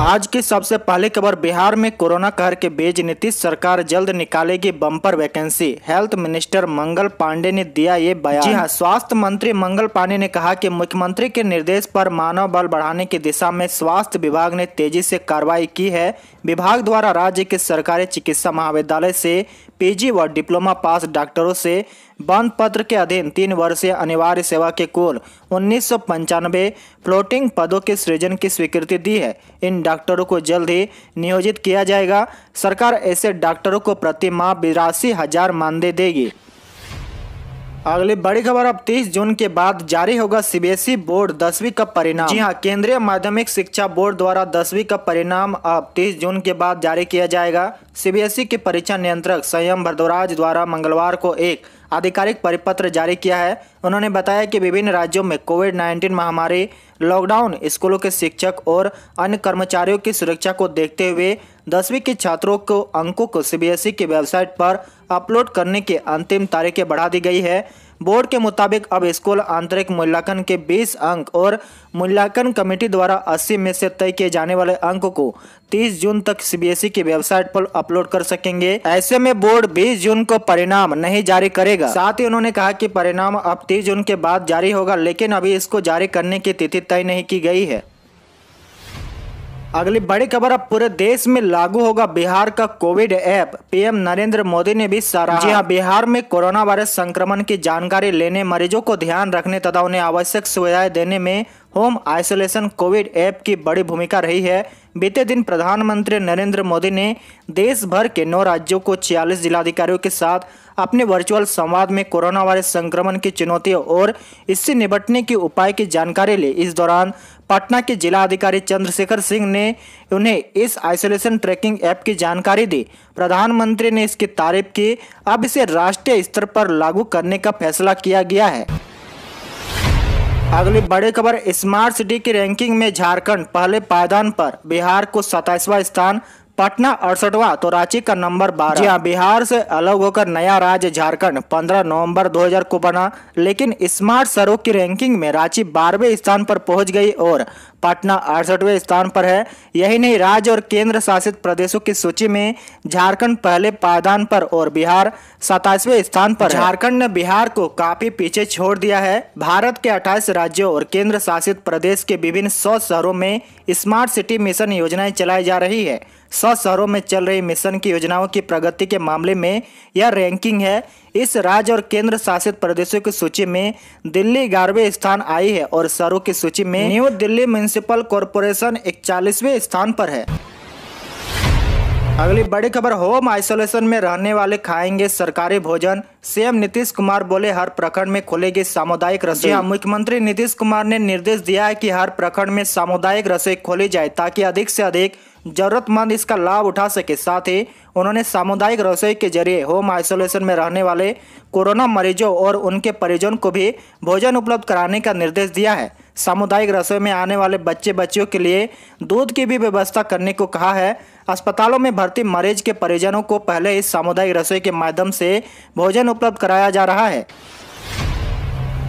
आज की सबसे पहली खबर बिहार में कोरोना कहर के बीच नीतीश सरकार जल्द निकालेगी bumper vacancy health minister Mangal Pandey ने दिया ये बयान जी हाँ स्वास्थ्य मंत्री मंगल पांडे ने कहा कि मुख्यमंत्री के निर्देश पर मानव बल बढ़ाने की दिशा में स्वास्थ्य विभाग ने तेजी से कार्रवाई की है विभाग द्वारा राज्य के सरकारी चिकित्सा महाविद्यालय से पीजी व डिप्लोमा पास डॉक्टरों से बंद पत्र के अधीन तीन वर्षीय अनिवार्य सेवा के कुल उन्नीस फ्लोटिंग पदों के सृजन की स्वीकृति दी है इन डॉक्टरों को जल्द ही नियोजित किया जाएगा सरकार ऐसे डॉक्टरों को प्रति माह बिरासी हजार मानदेय देगी अगली बड़ी खबर अब 30 जून के बाद जारी होगा सीबीएसई बोर्ड दसवीं का परिणाम जी हाँ केंद्रीय माध्यमिक शिक्षा बोर्ड द्वारा दसवीं का परिणाम अब 30 जून के बाद जारी किया जाएगा सीबीएसई के परीक्षा नियंत्रक संयम भरद्वाज द्वारा मंगलवार को एक आधिकारिक परिपत्र जारी किया है उन्होंने बताया कि विभिन्न राज्यों में कोविड 19 महामारी लॉकडाउन स्कूलों के शिक्षक और अन्य कर्मचारियों की सुरक्षा को देखते हुए दसवीं के छात्रों को अंकों को सीबीएसई की वेबसाइट पर अपलोड करने की अंतिम तारीखें बढ़ा दी गई है बोर्ड के मुताबिक अब स्कूल आंतरिक मूल्यांकन के 20 अंक और मूल्यांकन कमेटी द्वारा 80 में से तय किए जाने वाले अंक को 30 जून तक सीबीएसई की वेबसाइट पर अपलोड कर सकेंगे ऐसे में बोर्ड 20 जून को परिणाम नहीं जारी करेगा साथ ही उन्होंने कहा कि परिणाम अब 30 जून के बाद जारी होगा लेकिन अभी इसको जारी करने की तिथि तय नहीं की गई है अगली बड़ी खबर अब पूरे देश में लागू होगा बिहार का covid app PM Narendra Modi ने भी सराहा जी हाँ बिहार में कोरोना वायरस संक्रमण की जानकारी लेने मरीजों को ध्यान रखने तथा उन्हें आवश्यक सुविधाएं देने में होम आइसोलेशन कोविड ऐप की बड़ी भूमिका रही है बीते दिन प्रधानमंत्री नरेंद्र मोदी ने देश भर के नौ राज्यों को छियालीस जिलाधिकारियों के साथ अपने वर्चुअल संवाद में कोरोना वायरस संक्रमण की चुनौतियों और इससे निपटने के उपाय की जानकारी ली इस दौरान पटना के जिला अधिकारी चंद्रशेखर सिंह ने उन्हें इस आइसोलेशन ट्रैकिंग ऐप की जानकारी दी प्रधानमंत्री ने इसकी तारीफ की अब इसे राष्ट्रीय स्तर पर लागू करने का फैसला किया गया है अगली बड़ी खबर स्मार्ट सिटी की रैंकिंग में झारखंड पहले पायदान पर बिहार को सताइसवां स्थान पटना अड़सठवा तो रांची का नंबर बारह जी हाँ बिहार से अलग होकर नया राज्य झारखंड 15 नवंबर 2000 को बना लेकिन स्मार्ट सरो की रैंकिंग में रांची बारहवें स्थान पर पहुंच गई और पटना अड़सठवें स्थान पर है यही नहीं राज्य और केंद्र शासित प्रदेशों की सूची में झारखंड पहले पायदान पर और बिहार सताईसवें स्थान पर झारखंड ने बिहार को काफी पीछे छोड़ दिया है भारत के अट्ठाईस राज्यों और केंद्र शासित प्रदेश के विभिन्न सौ शहरों में स्मार्ट सिटी मिशन योजनाएं चलाई जा रही है सौ शहरों में चल रही मिशन की योजनाओं की प्रगति के मामले में यह रैंकिंग है इस राज्य और केंद्र शासित प्रदेशों की सूची में दिल्ली ग्यारहवें स्थान आई है और शहरों की सूची में न्यू दिल्ली म्यूनिसिपल कॉरपोरेशन इकचालीसवें स्थान पर है अगली बड़ी खबर होम आइसोलेशन में रहने वाले खाएंगे सरकारी भोजन सीएम नीतीश कुमार बोले हर प्रखंड में खोलेगी सामुदायिक रसोई मुख्यमंत्री नीतीश कुमार ने निर्देश दिया है कि हर प्रखंड में सामुदायिक रसोई खोली जाए ताकि अधिक से अधिक जरूरतमंद इसका लाभ उठा सके साथ ही उन्होंने सामुदायिक रसोई के जरिए होम आइसोलेशन में रहने वाले कोरोना मरीजों और उनके परिजन को भी भोजन उपलब्ध कराने का निर्देश दिया है सामुदायिक रसोई में आने वाले बच्चे बच्चियों के लिए दूध की भी व्यवस्था करने को कहा है अस्पतालों में भर्ती मरीज के परिजनों को पहले इस सामुदायिक रसोई के माध्यम से भोजन उपलब्ध कराया जा रहा है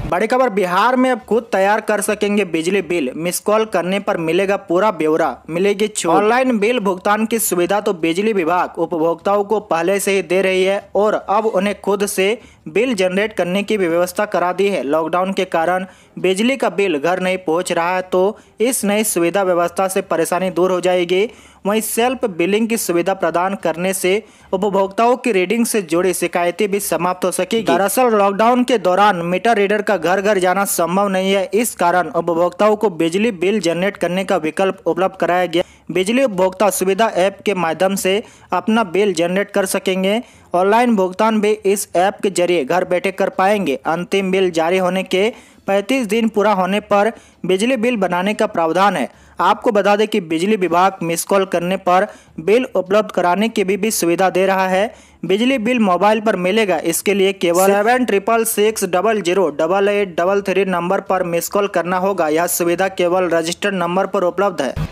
बड़ी खबर बिहार में अब खुद तैयार कर सकेंगे बिजली बिल मिस कॉल करने पर मिलेगा पूरा ब्यौरा मिलेगी ऑनलाइन बिल भुगतान की सुविधा तो बिजली विभाग उपभोक्ताओं को पहले से ही दे रही है और अब उन्हें खुद से बिल जनरेट करने की व्यवस्था करा दी है लॉकडाउन के कारण बिजली का बिल घर नहीं पहुंच रहा है तो इस नई सुविधा व्यवस्था से परेशानी दूर हो जाएगी वहीं सेल्फ बिलिंग की सुविधा प्रदान करने से उपभोक्ताओं की रीडिंग से जुड़ी शिकायतें भी समाप्त हो सकेगी दरअसल लॉकडाउन के दौरान मीटर रीडर का घर घर जाना संभव नहीं है इस कारण उपभोक्ताओं को बिजली बिल जनरेट करने का विकल्प उपलब्ध कराया गया बिजली उपभोक्ता सुविधा ऐप के माध्यम से अपना बिल जनरेट कर सकेंगे ऑनलाइन भुगतान भी इस ऐप के जरिए घर बैठे कर पाएंगे अंतिम बिल जारी होने के 35 दिन पूरा होने पर बिजली बिल बनाने का प्रावधान है आपको बता दें कि बिजली विभाग मिस कॉल करने पर बिल उपलब्ध कराने की भी, भी सुविधा दे रहा है बिजली बिल मोबाइल पर मिलेगा इसके लिए केवल seven triple six double zero double eight double three number पर मिस कॉल करना होगा यह सुविधा केवल रजिस्टर्ड नंबर पर उपलब्ध है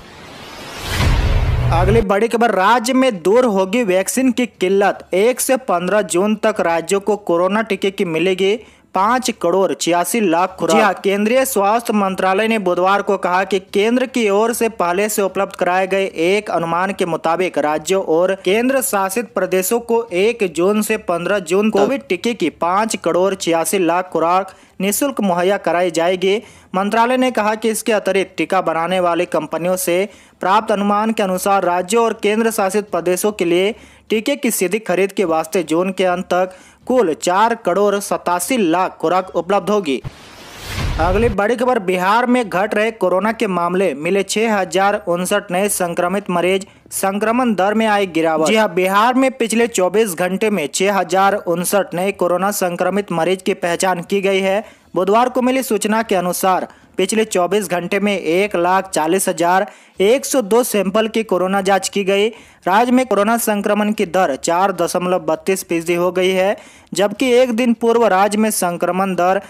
अगली बड़ी खबर राज्य में दूर होगी वैक्सीन की किल्लत एक से पंद्रह जून तक राज्यों को कोरोना टीके की मिलेगी पाँच करोड़ छियासी लाख खुराक हाँ। केंद्रीय स्वास्थ्य मंत्रालय ने बुधवार को कहा कि केंद्र की ओर से पहले से उपलब्ध कराए गए एक अनुमान के मुताबिक राज्यों और केंद्र शासित प्रदेशों को एक जून से पंद्रह जून कोविड टीके की पाँच करोड़ छियासी लाख खुराक निःशुल्क मुहैया कराई जाएगी मंत्रालय ने कहा कि इसके अतिरिक्त टीका बनाने वाली कंपनियों से प्राप्त अनुमान के अनुसार राज्यों और केंद्र शासित प्रदेशों के लिए टीके की सीधी खरीद के वास्ते जून के अंत तक कुल चार करोड़ सतासी लाख खुराक उपलब्ध होगी अगली बड़ी खबर बिहार में घट रहे कोरोना के मामले मिले छह हजार उनसठ नए संक्रमित मरीज संक्रमण दर में आई गिरावट जी हाँ बिहार में पिछले 24 घंटे में छह हजार उनसठ नए कोरोना संक्रमित मरीज की पहचान की गई है बुधवार को मिली सूचना के अनुसार पिछले 24 घंटे में एक लाख चालीस हजार एक सौ दो सैंपल की कोरोना जांच की गई राज्य में कोरोना संक्रमण की दर चार दशमलव बत्तीस फीसदी हो गई है जबकि एक दिन पूर्व राज्य में संक्रमण दर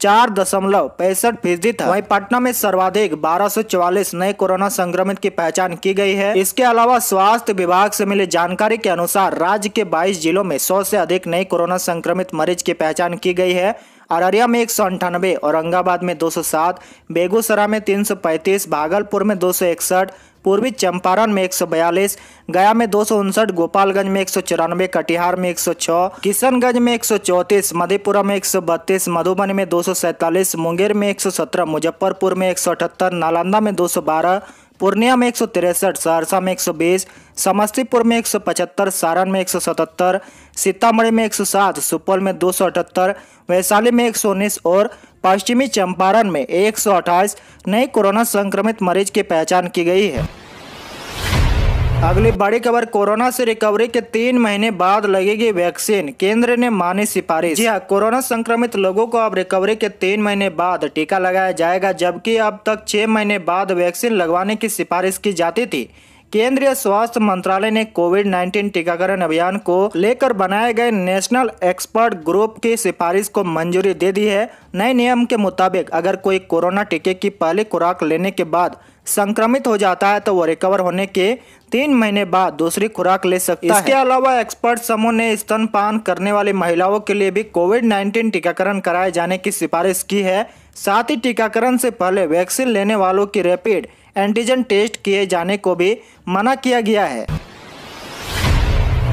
चार दशमलव पैंसठ फीसदी था वही पटना में सर्वाधिक 1244 नए कोरोना संक्रमित की पहचान की गई है इसके अलावा स्वास्थ्य विभाग से मिली जानकारी के अनुसार राज्य के 22 जिलों में 100 से अधिक नए कोरोना संक्रमित मरीज की पहचान की गई है अररिया में एक सौ अंठानबे औरंगाबाद में 207, बेगूसराय में 335, भागलपुर में इकसठ पूर्वी चंपारण में बयालीस गया में दो गोपालगंज में एक कटिहार में 106, किशनगंज में 134, मधेपुरा में 132, मधुबनी में 247, मुंगेर में 117, मुजफ्फरपुर में अठहत्तर नालंदा में 212, पूर्णिया में एक सहरसा में एक समस्तीपुर में एक सारण में एक सीतामढ़ी में 107, सुपौल में 278, वैशाली में उन्नीस और पश्चिमी चंपारण में अट्ठाईस नए कोरोना संक्रमित मरीज की पहचान की गई है अगली बड़ी खबर कोरोना से रिकवरी के तीन महीने बाद लगेगी वैक्सीन केंद्र ने मानी सिफारिश जी हाँ कोरोना संक्रमित लोगों को अब रिकवरी के तीन महीने बाद टीका लगाया जाएगा जबकि अब तक छह महीने बाद वैक्सीन लगवाने की सिफारिश की जाती थी केंद्रीय स्वास्थ्य मंत्रालय ने कोविड 19 टीकाकरण अभियान को लेकर बनाए गए नेशनल एक्सपर्ट ग्रुप की सिफारिश को मंजूरी दे दी है नए नियम के मुताबिक अगर कोई कोरोना टीके की पहली खुराक लेने के बाद संक्रमित हो जाता है तो वो रिकवर होने के तीन महीने बाद दूसरी खुराक ले सकता इसके है इसके अलावा एक्सपर्ट समूह ने स्तनपान करने वाली महिलाओं के लिए भी कोविड 19 टीकाकरण कराए जाने की सिफारिश की है साथ ही टीकाकरण से पहले वैक्सीन लेने वालों की रैपिड एंटीजन टेस्ट किए जाने को भी मना किया गया है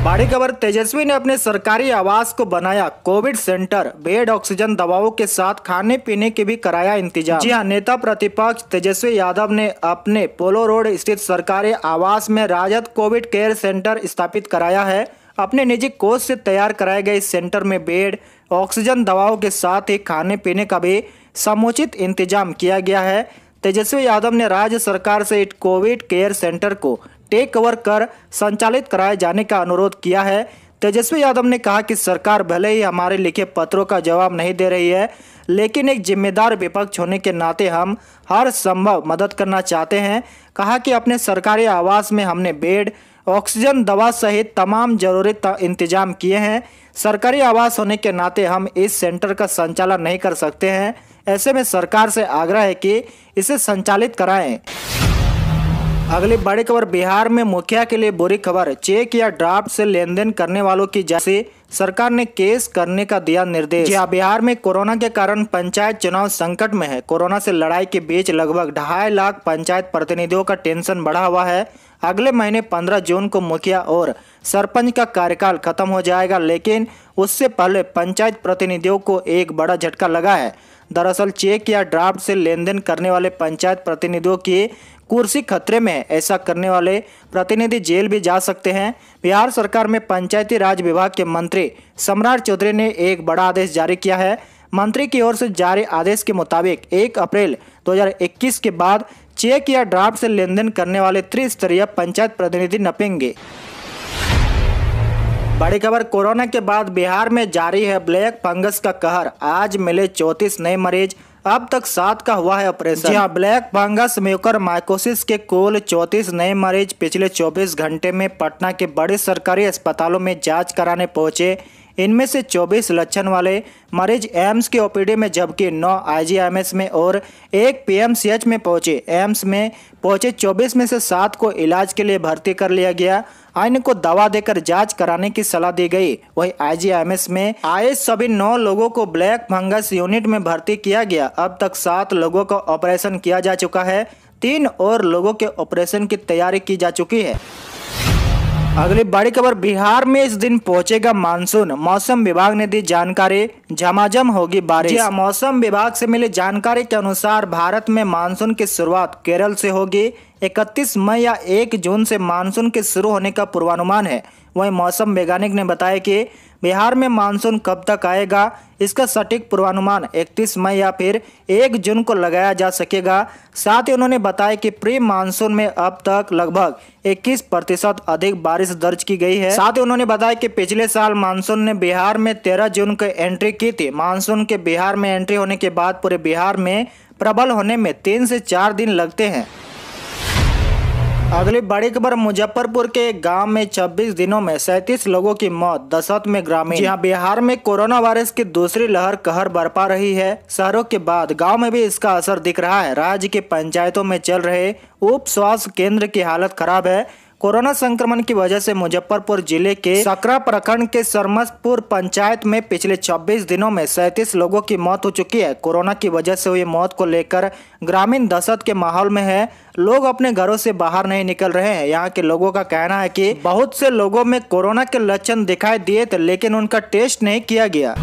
बड़ी खबर तेजस्वी ने अपने सरकारी आवास को बनाया कोविड सेंटर बेड ऑक्सीजन दवाओं के साथ खाने पीने के भी कराया इंतजाम जी हाँ नेता प्रतिपक्ष तेजस्वी यादव ने अपने पोलो रोड स्थित सरकारी आवास में राजद कोविड केयर सेंटर स्थापित कराया है अपने निजी कोष से तैयार कराए गए इस सेंटर में बेड ऑक्सीजन दवाओं के साथ ही खाने पीने का भी समुचित इंतजाम किया गया है तेजस्वी यादव ने राज्य सरकार से इस कोविड केयर सेंटर को टेक ओवर कर संचालित कराए जाने का अनुरोध किया है तेजस्वी यादव ने कहा कि सरकार भले ही हमारे लिखे पत्रों का जवाब नहीं दे रही है लेकिन एक जिम्मेदार विपक्ष होने के नाते हम हर संभव मदद करना चाहते हैं कहा कि अपने सरकारी आवास में हमने बेड ऑक्सीजन दवा सहित तमाम जरूरी इंतजाम किए हैं सरकारी आवास होने के नाते हम इस सेंटर का संचालन नहीं कर सकते हैं ऐसे में सरकार से आग्रह है कि इसे संचालित कराएं अगली बड़ी खबर बिहार में मुखिया के लिए बुरी खबर चेक या ड्राफ्ट से देन करने वालों की जैसे सरकार ने केस करने का दिया निर्देश जी हाँ, बिहार में कोरोना के कारण पंचायत चुनाव संकट में है कोरोना से लड़ाई के बीच लगभग ढाई लाख पंचायत प्रतिनिधियों का टेंशन बढ़ा हुआ है अगले महीने 15 जून को मुखिया और सरपंच का कार्यकाल खत्म हो जाएगा लेकिन उससे पहले पंचायत प्रतिनिधियों को एक बड़ा झटका लगा है दरअसल चेक या ड्राफ्ट से लेनदेन करने वाले पंचायत प्रतिनिधियों की कुर्सी खतरे में है ऐसा करने वाले प्रतिनिधि जेल भी जा सकते हैं बिहार सरकार में पंचायती राज विभाग के मंत्री सम्राट चौधरी ने एक बड़ा आदेश जारी किया है मंत्री की ओर से जारी आदेश के मुताबिक 1 अप्रैल 2021 के बाद चेक या ड्राफ्ट से लेनदेन करने वाले त्रिस्तरीय पंचायत प्रतिनिधि नपेंगे बड़ी खबर कोरोना के बाद बिहार में जारी है ब्लैक फंगस का कहर आज मिले चौंतीस नए मरीज अब तक सात का हुआ है ऑपरेशन जी हाँ ब्लैक फंगस म्यूकर माइकोसिस के कुल चौतीस नए मरीज पिछले 24 घंटे में पटना के बड़े सरकारी अस्पतालों में जांच कराने पहुंचे इनमें से 24 लक्षण वाले मरीज एम्स के ओपीडी में जबकि 9 आईजीएमएस में और एक पीएमसीएच में पहुंचे एम्स में पहुंचे 24 में से सात को इलाज के लिए भर्ती कर लिया गया अन्य को दवा देकर जांच कराने की सलाह दी गई वही आईजीएमएस में आए सभी नौ लोगों को ब्लैक फंगस यूनिट में भर्ती किया गया अब तक सात लोगों का ऑपरेशन किया जा चुका है तीन और लोगों के ऑपरेशन की तैयारी की जा चुकी है अगली बड़ी खबर बिहार में इस दिन पहुंचेगा मानसून मौसम विभाग ने दी जानकारी झमाझम होगी बारिश हाँ। मौसम विभाग से मिली जानकारी के अनुसार भारत में मानसून की शुरुआत केरल से होगी इकतीस मई या एक जून से मानसून के शुरू होने का पूर्वानुमान है वहीं मौसम वैज्ञानिक ने बताया कि बिहार में मानसून कब तक आएगा इसका सटीक पूर्वानुमान 31 मई या फिर 1 जून को लगाया जा सकेगा साथ ही उन्होंने बताया कि प्री मानसून में अब तक लगभग 21 प्रतिशत अधिक बारिश दर्ज की गई है साथ ही उन्होंने बताया कि पिछले साल मानसून ने बिहार में 13 जून को एंट्री की थी मानसून के बिहार में एंट्री होने के बाद पूरे बिहार में प्रबल होने में तीन से चार दिन लगते हैं अगली बड़ी खबर मुजफ्फरपुर के एक गांव में 26 दिनों में सैतीस लोगों की मौत दशत में ग्रामीण जहां बिहार में कोरोना वायरस की दूसरी लहर कहर बरपा रही है शहरों के बाद गांव में भी इसका असर दिख रहा है राज्य के पंचायतों में चल रहे उप स्वास्थ्य केंद्र की हालत खराब है कोरोना संक्रमण की वजह से मुजफ्फरपुर जिले के सकरा प्रखंड के सरमसपुर पंचायत में पिछले 26 दिनों में सैतीस लोगों की मौत हो चुकी है कोरोना की वजह से हुई मौत को लेकर ग्रामीण दशत के माहौल में है लोग अपने घरों से बाहर नहीं निकल रहे हैं यहाँ के लोगों का कहना है कि बहुत से लोगों में कोरोना के लक्षण दिखाई दिए थे लेकिन उनका टेस्ट नहीं किया गया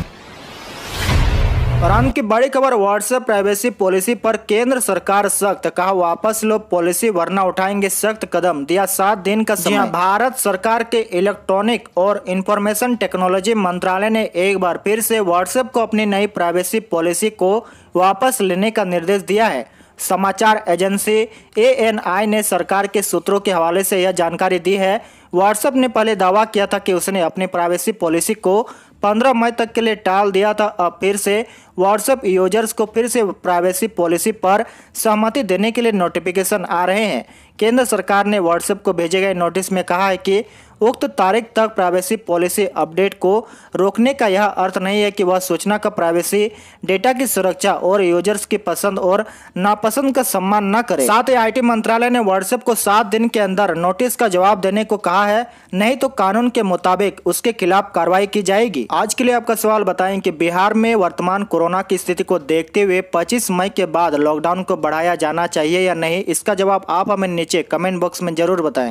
फरहान की बड़ी खबर व्हाट्सएप प्राइवेसी पॉलिसी पर केंद्र सरकार सख्त कहा वापस लो पॉलिसी वरना उठाएंगे सख्त कदम दिया सात दिन का समय हाँ। भारत सरकार के इलेक्ट्रॉनिक और इंफॉर्मेशन टेक्नोलॉजी मंत्रालय ने एक बार फिर से व्हाट्सएप को अपनी नई प्राइवेसी पॉलिसी को वापस लेने का निर्देश दिया है समाचार एजेंसी ए ने सरकार के सूत्रों के हवाले से यह जानकारी दी है व्हाट्सएप ने पहले दावा किया था कि उसने अपनी प्राइवेसी पॉलिसी को 15 मई तक के लिए टाल दिया था अब फिर से व्हाट्सएप यूजर्स को फिर से प्राइवेसी पॉलिसी पर सहमति देने के लिए नोटिफिकेशन आ रहे हैं केंद्र सरकार ने व्हाट्सएप को भेजे गए नोटिस में कहा है कि उक्त तारीख तक प्राइवेसी पॉलिसी अपडेट को रोकने का यह अर्थ नहीं है कि वह सूचना का प्राइवेसी डेटा की सुरक्षा और यूजर्स की पसंद और नापसंद का सम्मान न करे साथ ही आईटी मंत्रालय ने व्हाट्सएप को सात दिन के अंदर नोटिस का जवाब देने को कहा है नहीं तो कानून के मुताबिक उसके खिलाफ कार्रवाई की जाएगी आज के लिए आपका सवाल बताए की बिहार में वर्तमान कोरोना की स्थिति को देखते हुए पच्चीस मई के बाद लॉकडाउन को बढ़ाया जाना चाहिए या नहीं इसका जवाब आप हमें नीचे कमेंट बॉक्स में जरूर बताएं